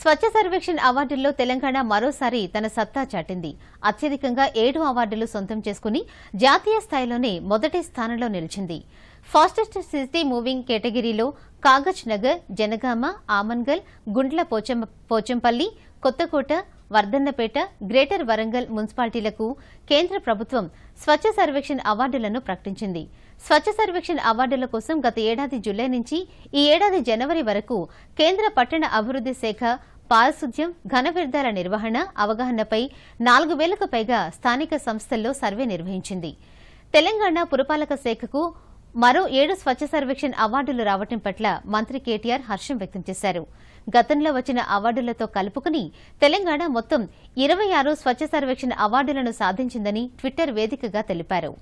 స్వచ్ఛ సర్వేక్షణ్ అవార్డుల్లో తెలంగాణ మరోసారి తన సత్తా చాటింది అత్యధికంగా ఏడు అవార్డులు సొంతం చేసుకుని జాతీయ స్థాయిలోనే మొదటి స్థానంలో నిలిచింది ఫాస్టెస్ట్ సిటీ మూవింగ్ కేటగిరీలో కాగజ్ నగర్ జనగామ ఆమన్గల్ గుండ్ల పోచంపల్లి కొత్తకోట వర్ధన్నపేట గ్రేటర్ వరంగల్ మున్సిపాలిటీలకు కేంద్ర ప్రభుత్వం స్వచ్ఛ సర్వేక్షణ్ అవార్డులను ప్రకటించింది స్వచ్ఛ సర్వేక్షణ్ అవార్డుల కోసం గత ఏడాది జులై నుంచి ఈ ఏడాది జనవరి వరకు కేంద్ర పట్టణ అభివృద్ది శాఖ పారిశుద్ధ్యం ఘన వ్యర్థాల నిర్వహణ అవగాహనపై నాలుగు వేలకు పైగా స్థానిక సంస్థల్లో సర్వే నిర్వహించింది తెలంగాణ పురపాలక శాఖకు మరో ఏడు స్వచ్ఛ సర్వేక్షణ్ అవార్డులు రావటం పట్ల మంత్రి కేటీఆర్ హర్షం వ్యక్తం చేశారు గతంలో వచ్చిన అవార్డులతో కలుపుకుని తెలంగాణ మొత్తం ఇరవై ఆరు స్వచ్ఛ సర్వేక్షణ్ అవార్డులను సాధించిందని ట్విట్టర్ వేదికగా తెలిపారు